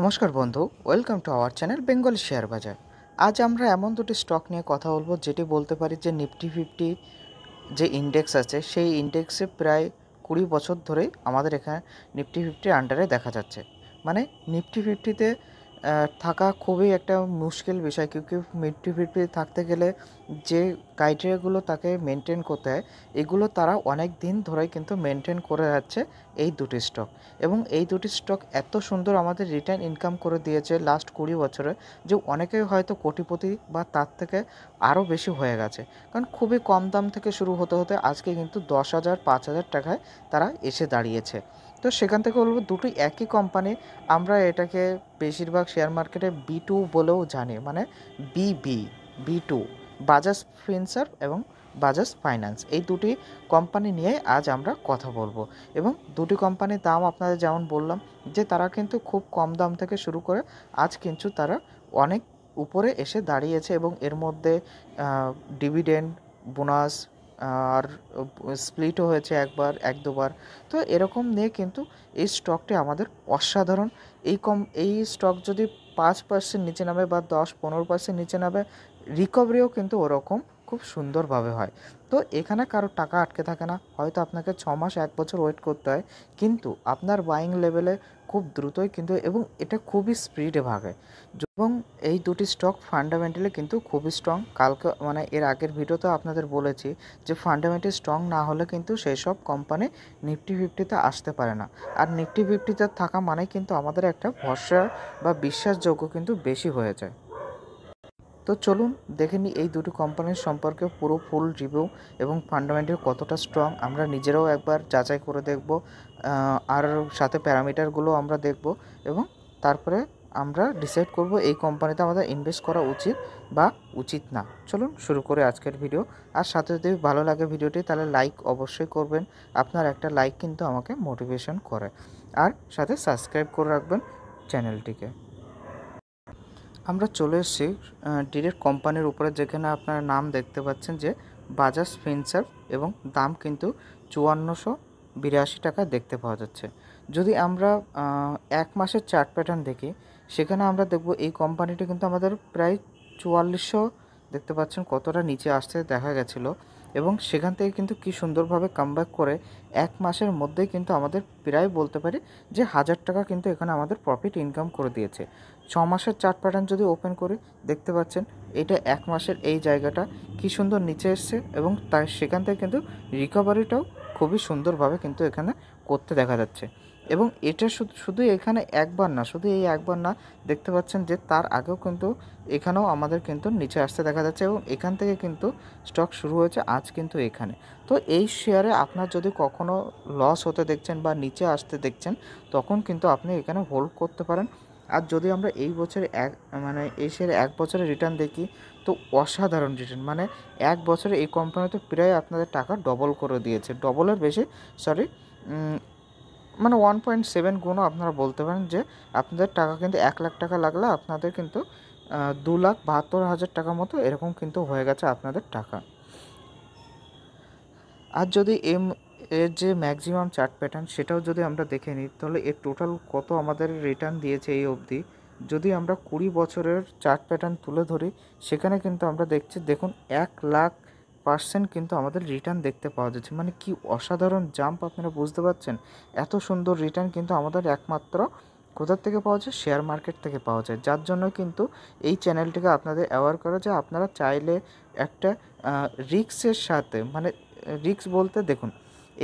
নমস্কার বন্ধু welcome to our channel Bengal share বাজার আজ আমরা এমন দুটি স্টক নিয়ে কথা বলবো যেটি বলতে পারি যে নিফটি ফিফটি যে ইন্ডেক্স আছে সেই ইন্ডেক্সে প্রায় কুড়ি বছর ধরে আমাদের এখানে নিফটি ফিফটির আন্ডারে দেখা যাচ্ছে মানে নিফটি ফিফটিতে থাকা খুবই একটা মুশকিল বিষয় কেউ কেউ মিডফিল্ডে থাকতে গেলে যে ক্রাইটেরিয়াগুলো তাকে মেনটেন করতে হয় এগুলো তারা অনেক দিন ধরেই কিন্তু মেনটেন করে যাচ্ছে এই দুটি স্টক এবং এই দুটি স্টক এত সুন্দর আমাদের রিটার্ন ইনকাম করে দিয়েছে লাস্ট কুড়ি বছরে যে অনেকেই হয়তো কোটিপতি বা তার থেকে আরও বেশি হয়ে গেছে কারণ খুবই কম দাম থেকে শুরু হতে হতে আজকে কিন্তু দশ হাজার পাঁচ হাজার টাকায় তারা এসে দাঁড়িয়েছে তো সেখান থেকে বলবো দুটোই একই কোম্পানি আমরা এটাকে বেশিরভাগ শেয়ার মার্কেটে বি টু বলেও জানি মানে বিবি বি টু বাজাজ ফিনসার এবং বাজাজ ফাইন্যান্স এই দুটি কোম্পানি নিয়ে আজ আমরা কথা বলবো এবং দুটি কোম্পানির দাম আপনাদের যেমন বললাম যে তারা কিন্তু খুব কম দাম থেকে শুরু করে আজ কিন্তু তারা অনেক উপরে এসে দাঁড়িয়েছে এবং এর মধ্যে ডিভিডেন্ড বোনাস আর স্প্লিটও হয়েছে একবার এক দুবার তো এরকম নিয়ে কিন্তু এই স্টকটি আমাদের অসাধারণ এই কম এই স্টক যদি পাঁচ পার্সেন্ট নিচে নামে বা দশ পনেরো পার্সেন্ট নিচে নামে রিকভারিও কিন্তু ওরকম খুব সুন্দরভাবে হয় তো এখানে কারো টাকা আটকে থাকে না হয়তো আপনাকে ছ মাস এক বছর ওয়েট করতে হয় কিন্তু আপনার বাইং লেভেলে খুব দ্রুতই কিন্তু এবং এটা খুবই স্পিডে ভাগে এবং এই দুটি স্টক ফান্ডামেন্টালি কিন্তু খুবই স্ট্রং কালকে মানে এর আগের ভিডিওতে আপনাদের বলেছি যে ফান্ডামেন্টালি স্ট্রং না হলে কিন্তু সেই সব কোম্পানি নিফটি ফিফটিতে আসতে পারে না আর নিফটি ফিফটিতে থাকা মানে কিন্তু আমাদের একটা ভরসা বা বিশ্বাসযোগ্য কিন্তু বেশি হয়ে যায় তো চলুন দেখে নিই এই দুটো কোম্পানির সম্পর্কে পুরো ফুল রিভিউ এবং ফান্ডামেন্টাল কতটা স্ট্রং আমরা নিজেরাও একবার যাচাই করে দেখব আর সাথে প্যারামিটারগুলো আমরা দেখব এবং তারপরে আমরা ডিসাইড করব এই কোম্পানিতে আমাদের ইনভেস্ট করা উচিত বা উচিত না চলুন শুরু করে আজকের ভিডিও আর সাথে যদি ভালো লাগে ভিডিওটি তাহলে লাইক অবশ্যই করবেন আপনার একটা লাইক কিন্তু আমাকে মোটিভেশন করে আর সাথে সাবস্ক্রাইব করে রাখবেন চ্যানেলটিকে আমরা চলে এসেছি ডিরেক্ট কোম্পানির উপরে যেখানে আপনারা নাম দেখতে পাচ্ছেন যে বাজাজ ফিনসার এবং দাম কিন্তু চুয়ান্নশো বিরাশি টাকা দেখতে পাওয়া যাচ্ছে যদি আমরা এক মাসের চার্ট প্যাটার্ন দেখি সেখানে আমরা দেখব এই কোম্পানিটি কিন্তু আমাদের প্রায় চুয়াল্লিশশো দেখতে পাচ্ছেন কতটা নিচে আসতে দেখা গেছিলো এবং সেখান থেকে কিন্তু কি সুন্দরভাবে কাম করে এক মাসের মধ্যেই কিন্তু আমাদের প্রায় বলতে পারি যে হাজার টাকা কিন্তু এখানে আমাদের প্রফিট ইনকাম করে দিয়েছে ছ মাসের চার্ট প্যাটার্ন যদি ওপেন করি দেখতে পাচ্ছেন এটা এক মাসের এই জায়গাটা কি সুন্দর নিচে এসছে এবং তাই সেখান থেকে কিন্তু রিকভারিটাও খুবই সুন্দরভাবে কিন্তু এখানে করতে দেখা যাচ্ছে এবং এটা শুধু শুধু এখানে একবার না শুধু এই একবার না দেখতে পাচ্ছেন যে তার আগেও কিন্তু এখানেও আমাদের কিন্তু নিচে আসতে দেখা যাচ্ছে এবং এখান থেকে কিন্তু স্টক শুরু হয়েছে আজ কিন্তু এখানে তো এই শেয়ারে আপনার যদি কখনো লস হতে দেখছেন বা নিচে আসতে দেখছেন তখন কিন্তু আপনি এখানে হোল্ড করতে পারেন আর যদি আমরা এই বছর এক মানে এই শেয়ারে এক বছরের রিটার্ন দেখি তো অসাধারণ রিটার্ন মানে এক বছরে এই কোম্পানিতে প্রায় আপনাদের টাকা ডবল করে দিয়েছে ডবলের বেশি সরি মানে ওয়ান পয়েন্ট সেভেন গুণও আপনারা বলতে পারেন যে আপনাদের টাকা কিন্তু এক লাখ টাকা লাগলে আপনাদের কিন্তু দু লাখ বাহাত্তর হাজার টাকা মতো এরকম কিন্তু হয়ে গেছে আপনাদের টাকা আর যদি এম এর যে ম্যাক্সিমাম চার্ট প্যাটার্ন সেটাও যদি আমরা দেখে নিই তাহলে এর টোটাল কত আমাদের রিটার্ন দিয়েছে এই অবধি যদি আমরা কুড়ি বছরের চার্ট প্যাটার্ন তুলে ধরি সেখানে কিন্তু আমরা দেখছি দেখুন এক লাখ পার্সেন্ট কিন্তু আমাদের রিটার্ন দেখতে পাওয়া যাচ্ছে মানে কি অসাধারণ জাম্প আপনারা বুঝতে পারছেন এত সুন্দর রিটার্ন কিন্তু আমাদের একমাত্র কোথার থেকে পাওয়া যায় শেয়ার মার্কেট থেকে পাওয়া যায় যার জন্য কিন্তু এই চ্যানেলটিকে আপনাদের অ্যাওয়ার করা যে আপনারা চাইলে একটা রিক্সের সাথে মানে রিক্স বলতে দেখুন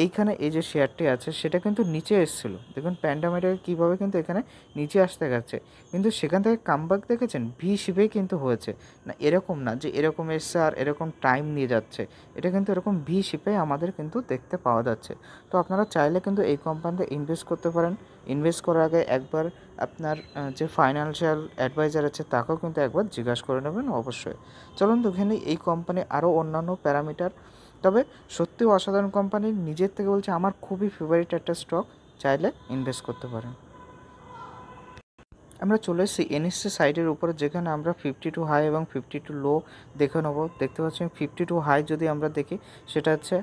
এইখানে এই যে শেয়ারটি আছে সেটা কিন্তু নিচে এসেছিলো দেখুন প্যান্ডামেটাকে কীভাবে কিন্তু এখানে নিচে আসতে গেছে কিন্তু সেখান থেকে কামব্যাক দেখেছেন ভি শিপেই কিন্তু হয়েছে না এরকম না যে এরকম এসছে আর এরকম টাইম নিয়ে যাচ্ছে এটা কিন্তু এরকম ভি শিপে আমাদের কিন্তু দেখতে পাওয়া যাচ্ছে তো আপনারা চাইলে কিন্তু এই কোম্পানিতে ইনভেস্ট করতে পারেন ইনভেস্ট করার আগে একবার আপনার যে ফাইন্যান্সিয়াল অ্যাডভাইজার আছে তাকেও কিন্তু একবার জিজ্ঞাসা করে নেবেন অবশ্যই চলুন এখানে এই কোম্পানি আরও অন্যান্য প্যারামিটার তবে সত্যিও অসাধারণ কোম্পানির নিজের থেকে বলছে আমার খুবই ফেভারিট একটা স্টক চাইলে ইনভেস্ট করতে পারেন আমরা চলে এসেছি এনএসসি সাইডের উপরে যেখানে আমরা ফিফটি টু হাই এবং ফিফটি টু লো দেখে নেবো দেখতে পাচ্ছি ফিফটি টু হাই যদি আমরা দেখি সেটা হচ্ছে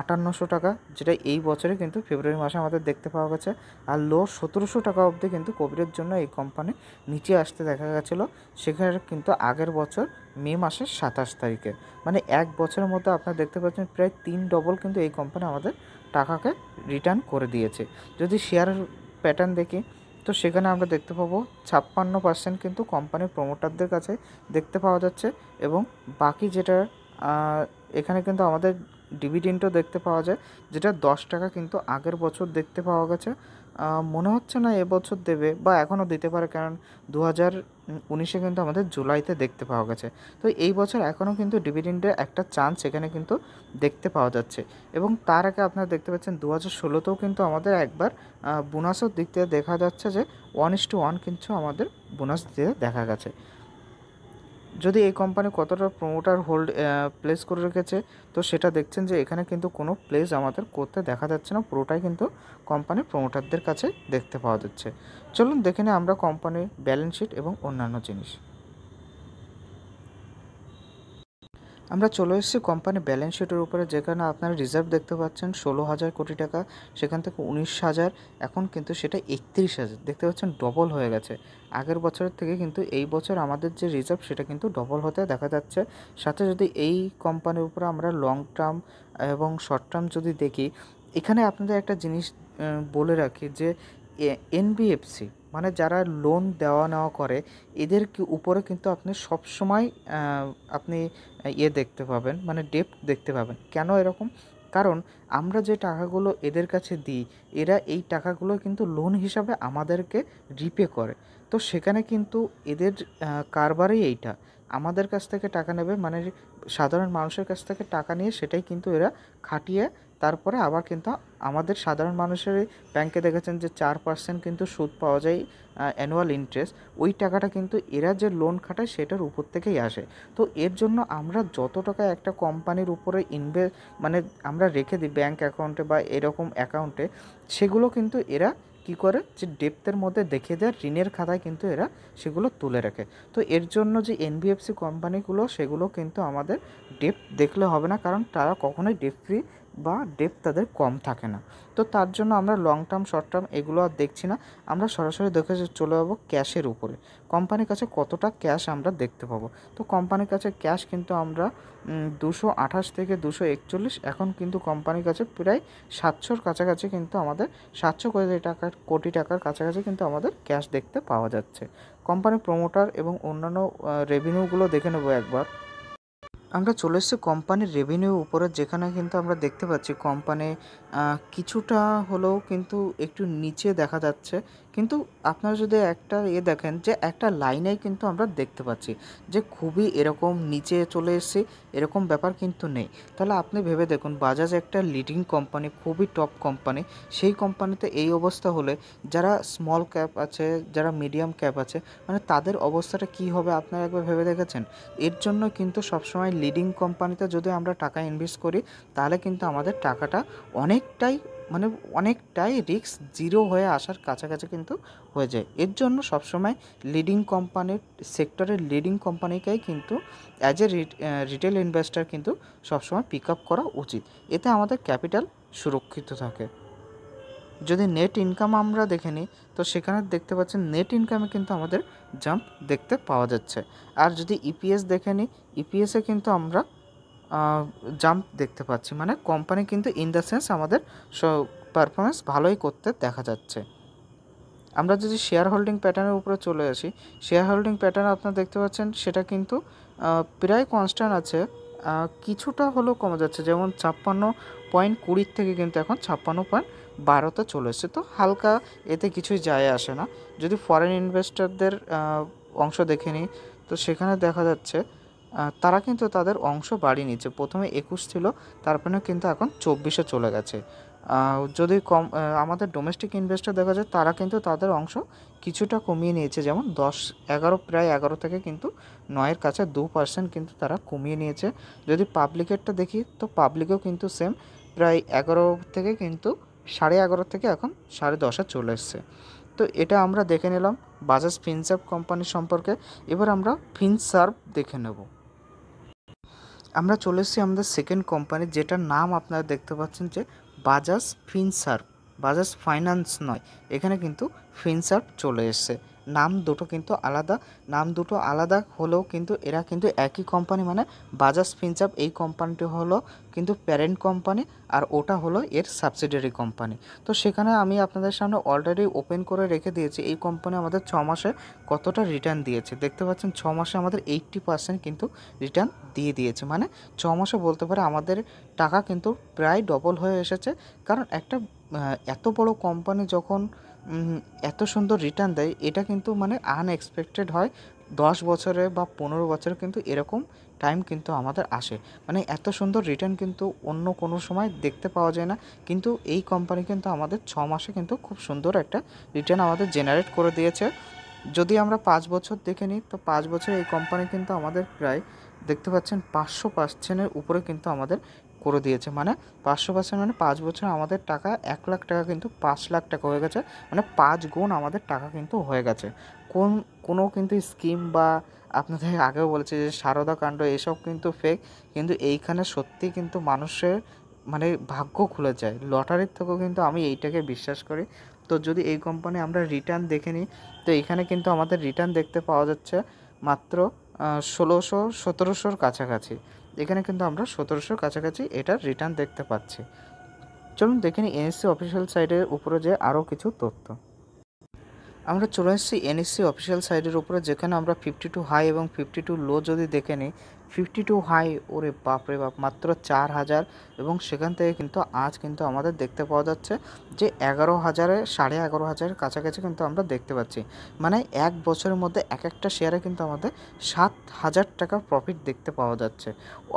আটান্নশো টাকা যেটা এই বছরে কিন্তু ফেব্রুয়ারি মাসে আমাদের দেখতে পাওয়া গেছে আর লো সতেরোশো টাকা অবধি কিন্তু কোভিডের জন্য এই কোম্পানি নিচে আসতে দেখা গেছিলো সেখানে কিন্তু আগের বছর মে মাসের সাতাশ তারিখে মানে এক বছরের মধ্যে আপনারা দেখতে পাচ্ছেন প্রায় তিন ডবল কিন্তু এই কোম্পানি আমাদের টাকাকে রিটার্ন করে দিয়েছে যদি শেয়ার প্যাটার্ন দেখি তো সেখানে আমরা দেখতে পাবো ছাপ্পান্ন পার্সেন্ট কিন্তু কোম্পানির প্রমোটারদের কাছে দেখতে পাওয়া যাচ্ছে এবং বাকি যেটা এখানে কিন্তু আমাদের ডিভিডেন্টও দেখতে পাওয়া যায় যেটা দশ টাকা কিন্তু আগের বছর দেখতে পাওয়া গেছে মনে হচ্ছে না এবছর দেবে বা এখনও দিতে পারে কারণ দু হাজার উনিশে কিন্তু আমাদের জুলাইতে দেখতে পাওয়া গেছে তো এই বছর এখনও কিন্তু ডিভিডেন্ডের একটা চান্স এখানে কিন্তু দেখতে পাওয়া যাচ্ছে এবং তার আগে আপনারা দেখতে পাচ্ছেন দু হাজার ষোলোতেও কিন্তু আমাদের একবার বোনাসের দিক থেকে দেখা যাচ্ছে যে ওয়ান ইস টু ওয়ান কিন্তু আমাদের বোনাস দিয়ে দেখা গেছে যদি এই কোম্পানি কতটা প্রমোটার হোল্ড প্লেস করে রেখেছে তো সেটা দেখছেন যে এখানে কিন্তু কোনো প্লেস আমাদের করতে দেখা যাচ্ছে না পুরোটাই কিন্তু কোম্পানি প্রমোটারদের কাছে দেখতে পাওয়া যাচ্ছে চলুন দেখে আমরা কোম্পানির ব্যালেন্স শিট এবং অন্যান্য জিনিস আমরা চলে এসেছি কোম্পানি ব্যালেন্স শিটের উপরে যেখানে আপনারা রিজার্ভ দেখতে পাচ্ছেন ষোলো হাজার কোটি টাকা সেখান থেকে উনিশ হাজার এখন কিন্তু সেটা একত্রিশ হাজার দেখতে পাচ্ছেন ডবল হয়ে গেছে আগের বছরের থেকে কিন্তু এই বছর আমাদের যে রিজার্ভ সেটা কিন্তু ডবল হতে দেখা যাচ্ছে সাথে যদি এই কোম্পানির উপরে আমরা লং টার্ম এবং শর্ট টার্ম যদি দেখি এখানে আপনাদের একটা জিনিস বলে রাখি যে এনবিএফসি মানে যারা লোন দেওয়া নেওয়া করে এদের উপরে কিন্তু আপনি সবসময় আপনি ইয়ে দেখতে পাবেন মানে ডেপ দেখতে পাবেন কেন এরকম কারণ আমরা যে টাকাগুলো এদের কাছে দিই এরা এই টাকাগুলো কিন্তু লোন হিসাবে আমাদেরকে রিপে করে তো সেখানে কিন্তু এদের কারবারই এইটা আমাদের কাছ থেকে টাকা নেবে মানে সাধারণ মানুষের কাছ থেকে টাকা নিয়ে সেটাই কিন্তু এরা খাটিয়ে তারপরে আবার কিন্তু আমাদের সাধারণ মানুষের ব্যাংকে দেখেছেন যে চার পার্সেন্ট কিন্তু সুদ পাওয়া যায় অ্যানুয়াল ইন্টারেস্ট ওই টাকাটা কিন্তু এরা যে লোন খাটায় সেটার উপর থেকেই আসে তো এর জন্য আমরা যত টাকা একটা কোম্পানির উপরে ইনভেস্ট মানে আমরা রেখে দিই ব্যাংক অ্যাকাউন্টে বা এরকম অ্যাকাউন্টে সেগুলো কিন্তু এরা কি করে যে ডেপথের মধ্যে দেখে দেয় ঋণের খাতায় কিন্তু এরা সেগুলো তুলে রাখে তো এর জন্য যে এনবিএফসি কোম্পানিগুলো সেগুলো কিন্তু আমাদের ডেপ দেখলে হবে না কারণ তারা কখনোই ডেপ ফ্রি বা ডেপ তাদের কম থাকে না তো তার জন্য আমরা লং টার্ম শর্ট টার্ম এগুলো আর দেখছি না আমরা সরাসরি দেখে চলে যাবো ক্যাশের উপরে কোম্পানির কাছে কতটা ক্যাশ আমরা দেখতে পাবো তো কোম্পানির কাছে ক্যাশ কিন্তু আমরা দুশো আঠাশ থেকে দুশো একচল্লিশ এখন কিন্তু কোম্পানির কাছে প্রায় সাতশোর কাছাকাছি কিন্তু আমাদের সাতশো কোটি টাকার কোটি টাকার কাছাকাছি কিন্তু আমাদের ক্যাশ দেখতে পাওয়া যাচ্ছে কোম্পানি প্রমোটার এবং অন্যান্য রেভিনিউগুলো দেখে নেবো একবার আমরা চলে এসেছি কোম্পানির রেভিনিউ উপরে যেখানে কিন্তু আমরা দেখতে পাচ্ছি কোম্পানি কিছুটা হলেও কিন্তু একটু নিচে দেখা যাচ্ছে কিন্তু আপনারা যদি একটা এ দেখেন যে একটা লাইনেই কিন্তু আমরা দেখতে পাচ্ছি যে খুবই এরকম নিচে চলে এসেছি এরকম ব্যাপার কিন্তু নেই তাহলে আপনি ভেবে দেখুন বাজাজ একটা লিডিং কোম্পানি খুবই টপ কোম্পানি সেই কোম্পানিতে এই অবস্থা হলে যারা স্মল ক্যাপ আছে যারা মিডিয়াম ক্যাপ আছে মানে তাদের অবস্থাটা কি হবে আপনারা একবার ভেবে দেখেছেন এর জন্য কিন্তু সবসময় লিডিং কোম্পানিতে যদি আমরা টাকা ইনভেস্ট করি তাহলে কিন্তু আমাদের টাকাটা অনেক অনেকটাই মানে অনেকটাই রিস্ক জিরো হয়ে আসার কাছাকাছি কিন্তু হয়ে যায় এর জন্য সবসময় লিডিং কোম্পানির সেক্টরের লিডিং কোম্পানিকেই কিন্তু অ্যাজ এ রিটেল ইনভেস্টার কিন্তু সবসময় পিক আপ করা উচিত এতে আমাদের ক্যাপিটাল সুরক্ষিত থাকে যদি নেট ইনকাম আমরা দেখে নিই তো সেখানে দেখতে পাচ্ছেন নেট ইনকামে কিন্তু আমাদের জাম্প দেখতে পাওয়া যাচ্ছে আর যদি ইপিএস e দেখে নিই ইপিএসে e কিন্তু আমরা জাম্প দেখতে পাচ্ছি মানে কোম্পানি কিন্তু ইন দ্য সেন্স আমাদের পারফরমেন্স ভালোই করতে দেখা যাচ্ছে আমরা যদি শেয়ার হোল্ডিং প্যাটার্নের উপরে চলে আসি শেয়ার হোল্ডিং প্যাটার্ন আপনারা দেখতে পাচ্ছেন সেটা কিন্তু প্রায় কনস্ট্যান্ট আছে কিছুটা হলেও কমে যাচ্ছে যেমন ছাপ্পান্ন পয়েন্ট কুড়ির থেকে কিন্তু এখন ছাপ্পান্ন পয়েন্ট বারোতে চলে এসছে তো হালকা এতে কিছুই যায় আসে না যদি ফরেন ইনভেস্টারদের অংশ দেখে নিই তো সেখানে দেখা যাচ্ছে তারা কিন্তু তাদের অংশ বাড়িয়ে নিচ্ছে প্রথমে একুশ ছিল তারপরে কিন্তু এখন চব্বিশে চলে গেছে যদি কম আমাদের ডোমেস্টিক ইনভেস্টর দেখা যায় তারা কিন্তু তাদের অংশ কিছুটা কমিয়ে নিয়েছে যেমন দশ এগারো প্রায় এগারো থেকে কিন্তু নয়ের কাছে দু পার্সেন্ট কিন্তু তারা কমিয়ে নিয়েছে যদি পাবলিকেরটা দেখি তো পাবলিকেও কিন্তু সেম প্রায় এগারো থেকে কিন্তু সাড়ে এগারো থেকে এখন সাড়ে দশে চলে এসছে তো এটা আমরা দেখে নিলাম বাজাজ ফিনসার্ভ কোম্পানি সম্পর্কে এবার আমরা ফিনসার্ভ দেখে নেব আমরা চলে এসেছি আমাদের সেকেন্ড কোম্পানি যেটার নাম আপনারা দেখতে পাচ্ছেন যে বাজাজ ফিনসার্ভ বাজাজ ফাইন্যান্স নয় এখানে কিন্তু ফিনসার্ভ চলে এসছে নাম দুটো কিন্তু আলাদা নাম দুটো আলাদা হলেও কিন্তু এরা কিন্তু একই কোম্পানি মানে বাজাজ ফিনচাপ এই কোম্পানিটি হলো কিন্তু প্যারেন্ট কোম্পানি আর ওটা হলো এর সাবসিডিয়ারি কোম্পানি তো সেখানে আমি আপনাদের সামনে অলরেডি ওপেন করে রেখে দিয়েছি এই কোম্পানি আমাদের ছ মাসে কতটা রিটার্ন দিয়েছে দেখতে পাচ্ছেন ছ মাসে আমাদের এইট্টি পার্সেন্ট কিন্তু রিটার্ন দিয়ে দিয়েছে মানে ছ মাসে বলতে পারে আমাদের টাকা কিন্তু প্রায় ডবল হয়ে এসেছে কারণ একটা এত বড় কোম্পানি যখন এত সুন্দর রিটার্ন দেয় এটা কিন্তু মানে আনএক্সপেক্টেড হয় দশ বছরে বা পনেরো বছরে কিন্তু এরকম টাইম কিন্তু আমাদের আসে মানে এত সুন্দর রিটার্ন কিন্তু অন্য কোনো সময় দেখতে পাওয়া যায় না কিন্তু এই কোম্পানি কিন্তু আমাদের ছ মাসে কিন্তু খুব সুন্দর একটা রিটার্ন আমাদের জেনারেট করে দিয়েছে যদি আমরা পাঁচ বছর দেখে নিই তো পাঁচ বছর এই কোম্পানি কিন্তু আমাদের প্রায় দেখতে পাচ্ছেন পাঁচশো পার্সেন্টের উপরে কিন্তু আমাদের করে দিয়েছে মানে পাঁচশো পার্সেন্ট মানে পাঁচ বছর আমাদের টাকা এক লাখ টাকা কিন্তু পাঁচ লাখ টাকা হয়ে গেছে মানে পাঁচ গুণ আমাদের টাকা কিন্তু হয়ে গেছে কোন কোনো কিন্তু স্কিম বা আপনাদের আগেও বলেছে যে সারদা কাণ্ড এসব কিন্তু ফেক কিন্তু এইখানে সত্যি কিন্তু মানুষের মানে ভাগ্য খুলে যায় লটারির থেকেও কিন্তু আমি এইটাকে বিশ্বাস করি তো যদি এই কোম্পানি আমরা রিটার্ন দেখে নিই তো এখানে কিন্তু আমাদের রিটার্ন দেখতে পাওয়া যাচ্ছে মাত্র ষোলোশো সতেরোশোর কাছাকাছি এখানে কিন্তু আমরা সতেরোশোর কাছাকাছি এটার রিটার্ন দেখতে পাচ্ছি চলুন দেখে নিই এনএসসি অফিসিয়াল সাইটের উপরে যে আরও কিছু তথ্য আমরা চলে এসেছি এনএসসি অফিসিয়াল সাইটের উপরে যেখানে আমরা ফিফটি টু হাই এবং ফিফটি টু লো যদি দেখে নিই ফিফটি টু হাই ওরে বাপরে বাপ মাত্র চার হাজার এবং সেখান থেকে কিন্তু আজ কিন্তু আমাদের দেখতে পাওয়া যাচ্ছে যে এগারো হাজারে সাড়ে এগারো হাজারের কাছাকাছি কিন্তু আমরা দেখতে পাচ্ছি মানে এক বছরের মধ্যে এক একটা শেয়ারে কিন্তু আমাদের সাত হাজার টাকা প্রফিট দেখতে পাওয়া যাচ্ছে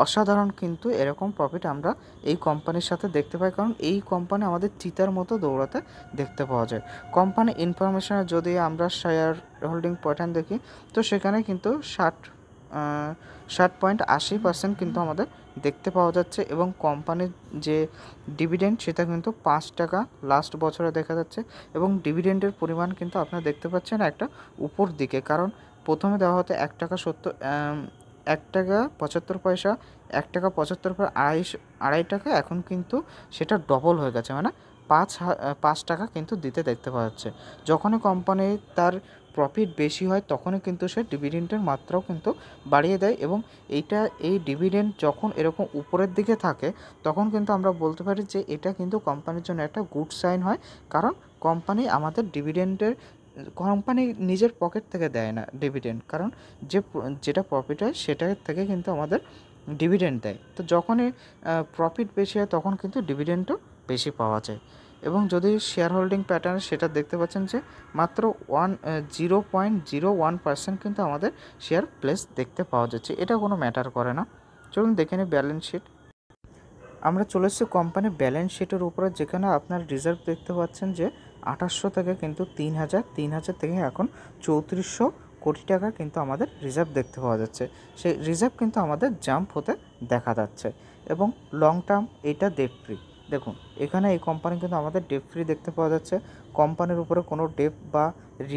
অসাধারণ কিন্তু এরকম প্রফিট আমরা এই কোম্পানির সাথে দেখতে পাই কারণ এই কোম্পানি আমাদের চিতার মতো দৌড়াতে দেখতে পাওয়া যায় কোম্পানি ইনফরমেশনে যদি আমরা শেয়ার হোল্ডিং প্যাটার্ন দেখি তো সেখানে কিন্তু ষাট ষাট পয়েন্ট আশি পার্সেন্ট কিন্তু আমাদের দেখতে পাওয়া যাচ্ছে এবং কোম্পানির যে ডিভিডেন্ড সেটা কিন্তু পাঁচ টাকা লাস্ট বছরে দেখা যাচ্ছে এবং ডিভিডেন্ডের পরিমাণ কিন্তু আপনারা দেখতে পাচ্ছেন একটা উপর দিকে কারণ প্রথমে দেওয়া হতো এক টাকা সত্তর এক টাকা পঁচাত্তর পয়সা এক টাকা পঁচাত্তর পয়সা আড়াইশো আড়াই টাকা এখন কিন্তু সেটা ডবল হয়ে গেছে মানে পাঁচ পাঁচ টাকা কিন্তু দিতে দেখতে পাওয়া যাচ্ছে যখনই কোম্পানি তার প্রফিট বেশি হয় তখনই কিন্তু সে ডিভিডেন্টের মাত্রাও কিন্তু বাড়িয়ে দেয় এবং এইটা এই ডিভিডেন্ট যখন এরকম উপরের দিকে থাকে তখন কিন্তু আমরা বলতে পারি যে এটা কিন্তু কোম্পানির জন্য একটা গুড সাইন হয় কারণ কোম্পানি আমাদের ডিভিডেন্টের কোম্পানি নিজের পকেট থেকে দেয় না ডিভিডেন্ড কারণ যে যেটা প্রফিট হয় সেটা থেকে কিন্তু আমাদের ডিভিডেন্ড দেয় তো যখনই প্রফিট বেশি হয় তখন কিন্তু ডিভিডেন্ডও বেশি পাওয়া যায় এবং যদি শেয়ার হোল্ডিং প্যাটার্ন সেটা দেখতে পাচ্ছেন যে মাত্র one zero point zero one percent কিন্তু আমাদের শেয়ার প্লেস দেখতে পাওয়া যাচ্ছে এটা কোনো ম্যাটার করে না চলুন দেখে নিই ব্যালেন্স শিট আমরা চলে এসেছি কোম্পানির ব্যালেন্স শিটের উপরে যেখানে আপনার রিজার্ভ দেখতে পাচ্ছেন যে আঠাশশো থেকে কিন্তু তিন হাজার তিন হাজার থেকে এখন চৌত্রিশশো কোটি টাকা কিন্তু আমাদের রিজার্ভ দেখতে পাওয়া যাচ্ছে সেই রিজার্ভ কিন্তু আমাদের জাম্প হতে দেখা যাচ্ছে এবং লং টার্ম এটা ডেট ফ্রি দেখুন এখানে এই কোম্পানি কিন্তু আমাদের ডেপ ফ্রি দেখতে পাওয়া যাচ্ছে কোম্পানির উপরে কোনো ডেপ বা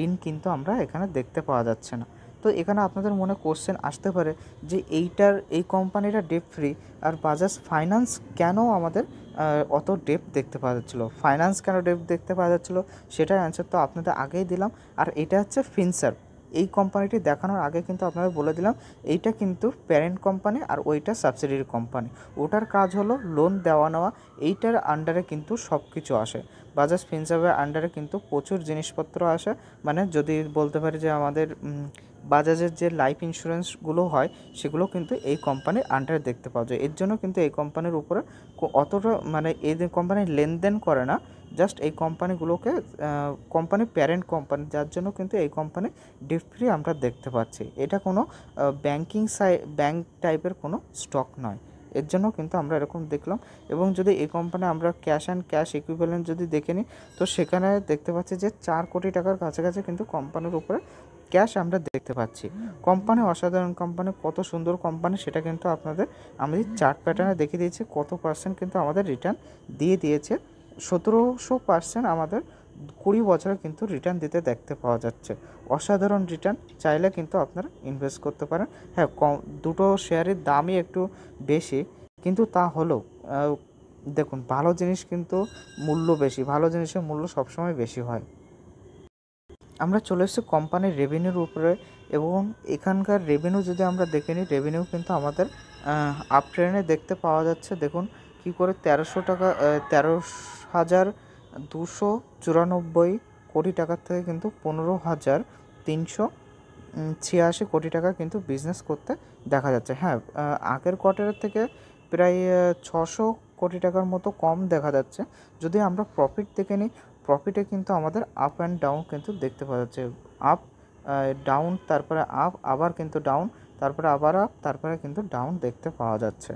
ঋণ কিন্তু আমরা এখানে দেখতে পাওয়া যাচ্ছে না তো এখানে আপনাদের মনে কোশ্চেন আসতে পারে যে এইটার এই কোম্পানিটা ডেপ ফ্রি আর বাজাজ ফাইন্যান্স কেন আমাদের অত ডেপ দেখতে পাওয়া যাচ্ছিলো ফাইন্যান্স কেন ডেপ দেখতে পাওয়া যাচ্ছিলো সেটার অ্যান্সার তো আপনাদের আগেই দিলাম আর এটা হচ্ছে ফিনসার্ভ এই কোম্পানিটি দেখানোর আগে কিন্তু আপনাদের বলে দিলাম এইটা কিন্তু প্যারেন্ট কোম্পানি আর ওইটা সাবসিডির কোম্পানি ওটার কাজ হলো লোন দেওয়া নেওয়া এইটার আন্ডারে কিন্তু সব কিছু আসে বাজাজ ফিনসার্ভের আন্ডারে কিন্তু প্রচুর জিনিসপত্র আসে মানে যদি বলতে পারি যে আমাদের বাজাজের যে লাইফ ইন্স্যুরেন্সগুলো হয় সেগুলো কিন্তু এই কোম্পানির আন্ডারে দেখতে পাওয়া যায় এর জন্য কিন্তু এই কোম্পানির উপরে অতটা মানে এই কোম্পানি লেনদেন করে না জাস্ট এই কোম্পানিগুলোকে কোম্পানি প্যারেন্ট কোম্পানি যার জন্য কিন্তু এই কোম্পানি ডিপ ফ্রি আমরা দেখতে পাচ্ছি এটা কোনো ব্যাংকিং সাই ব্যাংক টাইপের কোনো স্টক নয় এর জন্য কিন্তু আমরা এরকম দেখলাম এবং যদি এই কোম্পানি আমরা ক্যাশ অ্যান্ড ক্যাশ ইকুইভ্যালেন্ট যদি দেখে নিই তো সেখানে দেখতে পাচ্ছি যে চার কোটি টাকার কাছাকাছি কিন্তু কোম্পানির উপরে ক্যাশ আমরা দেখতে পাচ্ছি কোম্পানি অসাধারণ কোম্পানি কত সুন্দর কোম্পানি সেটা কিন্তু আপনাদের আমি চার্ট প্যাটার্নে দেখিয়ে দিয়েছি কত পার্সেন্ট কিন্তু আমাদের রিটার্ন দিয়ে দিয়েছে সতেরোশো পার্সেন্ট আমাদের কুড়ি বছরে কিন্তু রিটার্ন দিতে দেখতে পাওয়া যাচ্ছে অসাধারণ রিটার্ন চাইলে কিন্তু আপনারা ইনভেস্ট করতে পারেন হ্যাঁ কম দুটো শেয়ারের দামই একটু বেশি কিন্তু তা হলেও দেখুন ভালো জিনিস কিন্তু মূল্য বেশি ভালো জিনিসের মূল্য সবসময় বেশি হয় আমরা চলে এসেছি কোম্পানির রেভিনিউর উপরে এবং এখানকার রেভিনিউ যদি আমরা দেখে নিই রেভিনিউ কিন্তু আমাদের আপ ট্রেনে দেখতে পাওয়া যাচ্ছে দেখুন কি করে তেরোশো টাকা তেরোশো হাজার দুশো চুরানব্বই কোটি টাকার থেকে কিন্তু পনেরো হাজার তিনশো ছিয়াশি কোটি টাকা কিন্তু বিজনেস করতে দেখা যাচ্ছে হ্যাঁ আগের কোয়ার্টারের থেকে প্রায় ছশো কোটি টাকার মতো কম দেখা যাচ্ছে যদি আমরা প্রফিট দেখে নিই প্রফিটে কিন্তু আমাদের আপ অ্যান্ড ডাউন কিন্তু দেখতে পাওয়া যাচ্ছে আপ ডাউন তারপরে আপ আবার কিন্তু ডাউন তারপরে আবার আপ তারপরে কিন্তু ডাউন দেখতে পাওয়া যাচ্ছে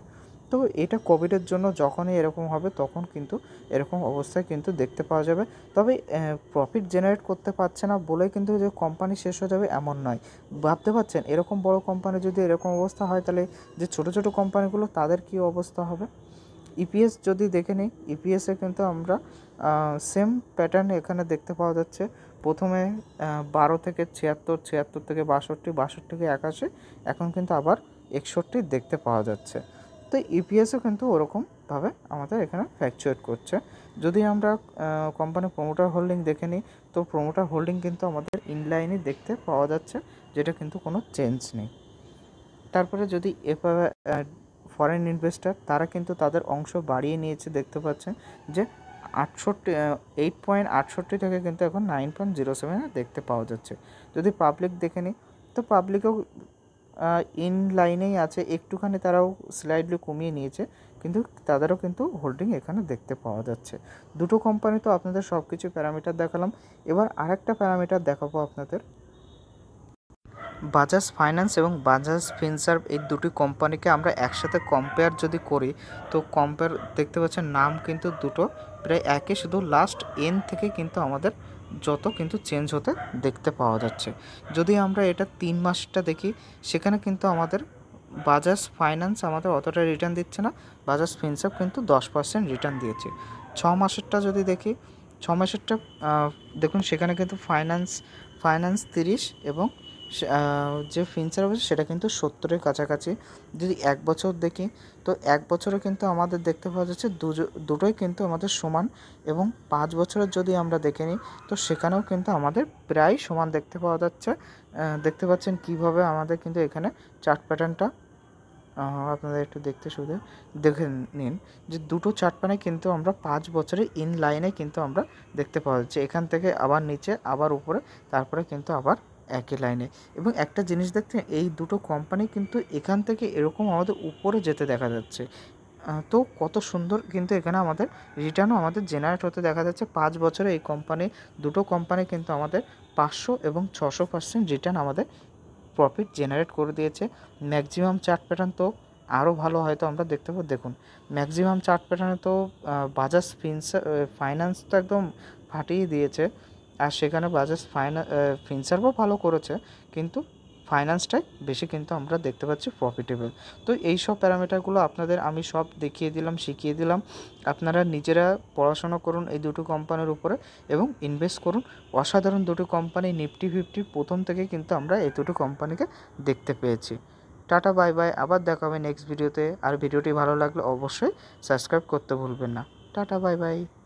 তো এটা কোভিডের জন্য যখনই এরকম হবে তখন কিন্তু এরকম অবস্থায় কিন্তু দেখতে পাওয়া যাবে তবে প্রফিট জেনারেট করতে পারছে না বলে কিন্তু যে কোম্পানি শেষ হয়ে যাবে এমন নয় ভাবতে পারছেন এরকম বড় কোম্পানি যদি এরকম অবস্থা হয় তাহলে যে ছোট ছোট কোম্পানিগুলো তাদের কি অবস্থা হবে ইপিএস e যদি দেখে নিই ইপিএসে e কিন্তু আমরা সেম প্যাটার্ন এখানে দেখতে পাওয়া যাচ্ছে প্রথমে বারো থেকে ছিয়াত্তর ছিয়াত্তর থেকে বাষট্টি বাষট্টি থেকে একাশি এখন কিন্তু আবার একষট্টি দেখতে পাওয়া যাচ্ছে তো ইপিএসও e কিন্তু ওরকমভাবে আমাদের এখানে ফ্যাকচুয়েট করছে যদি আমরা কোম্পানি প্রোমোটার হোল্ডিং দেখে নিই তো প্রোমোটার হোল্ডিং কিন্তু আমাদের ইনলাইনে দেখতে পাওয়া যাচ্ছে যেটা কিন্তু কোনো চেঞ্জ নেই তারপরে যদি এফ ফরেন ইনভেস্টার তারা কিন্তু তাদের অংশ বাড়িয়ে নিয়েছে দেখতে পাচ্ছেন যে আটষট্টি এইট পয়েন্ট আটষট্টি থেকে কিন্তু এখন নাইন পয়েন্ট জিরো সেভেন দেখতে পাওয়া যাচ্ছে যদি পাবলিক দেখে নিই তো পাবলিকেও ইন লাইনেই আছে একটুখানি তারাও স্লাইডলি কমিয়ে নিয়েছে কিন্তু তাদেরও কিন্তু হোল্ডিং এখানে দেখতে পাওয়া যাচ্ছে দুটো কোম্পানি তো আপনাদের সব কিছু প্যারামিটার দেখালাম এবার আরেকটা প্যারামিটার দেখাবো আপনাদের বাজাজ ফাইন্যান্স এবং বাজাজ ফিনসার্ভ এই দুটি কোম্পানিকে আমরা একসাথে কম্পেয়ার যদি করি তো কম্পেয়ার দেখতে পাচ্ছেন নাম কিন্তু দুটো প্রায় একই শুধু লাস্ট এন থেকে কিন্তু আমাদের যত কিন্তু চেঞ্জ হতে দেখতে পাওয়া যাচ্ছে যদি আমরা এটা তিন মাসটা দেখি সেখানে কিন্তু আমাদের বাজাজ ফাইন্যান্স আমাদের অতটা রিটার্ন দিচ্ছে না বাজাজ ফিনসেপ কিন্তু দশ পার্সেন্ট রিটার্ন দিয়েছে ছ মাসেরটা যদি দেখি ছ মাসেরটা দেখুন সেখানে কিন্তু ফাইন্যান্স ফাইন্যান্স তিরিশ এবং যে ফিনচার অবস্থা সেটা কিন্তু সত্তরের কাছাকাছি যদি এক বছর দেখি তো এক বছরে কিন্তু আমাদের দেখতে পাওয়া যাচ্ছে দুটোই কিন্তু আমাদের সমান এবং পাঁচ বছরের যদি আমরা দেখে নিই তো সেখানেও কিন্তু আমাদের প্রায় সমান দেখতে পাওয়া যাচ্ছে দেখতে পাচ্ছেন কিভাবে আমাদের কিন্তু এখানে চার্ট প্যাটার্নটা আপনাদের একটু দেখতে শুধু দেখে নিন যে দুটো চার্ট প্যানে কিন্তু আমরা পাঁচ বছরে ইন লাইনে কিন্তু আমরা দেখতে পাওয়া যাচ্ছে এখান থেকে আবার নিচে আবার উপরে তারপরে কিন্তু আবার একই লাইনে এবং একটা জিনিস দেখতে এই দুটো কোম্পানি কিন্তু এখান থেকে এরকম আমাদের উপরে যেতে দেখা যাচ্ছে তো কত সুন্দর কিন্তু এখানে আমাদের রিটার্নও আমাদের জেনারেট হতে দেখা যাচ্ছে পাঁচ বছরে এই কোম্পানি দুটো কোম্পানি কিন্তু আমাদের পাঁচশো এবং ছশো পার্সেন্ট রিটার্ন আমাদের প্রফিট জেনারেট করে দিয়েছে ম্যাক্সিমাম চার্ট প্যাটার্ন তো আরও ভালো হয়তো আমরা দেখতে পাবো দেখুন ম্যাক্সিমাম চার্ট প্যাটার্নে তো বাজাজ ফিন্স ফাইন্যান্স তো একদম ফাটিয়ে দিয়েছে আর সেখানে বাজাজ ফাইন্যান্স ফিনসার্ভও ভালো করেছে কিন্তু ফাইন্যান্সটাই বেশি কিন্তু আমরা দেখতে পাচ্ছি প্রফিটেবল তো এই সব প্যারামিটারগুলো আপনাদের আমি সব দেখিয়ে দিলাম শিখিয়ে দিলাম আপনারা নিজেরা পড়াশোনা করুন এই দুটো কোম্পানির উপরে এবং ইনভেস্ট করুন অসাধারণ দুটো কোম্পানি নিফটি ফিফটি প্রথম থেকে কিন্তু আমরা এই দুটো কোম্পানিকে দেখতে পেয়েছি টাটা বাই বাই আবার দেখা হবে নেক্সট ভিডিওতে আর ভিডিওটি ভালো লাগলে অবশ্যই সাবস্ক্রাইব করতে ভুলবেন না টাটা বাই বাই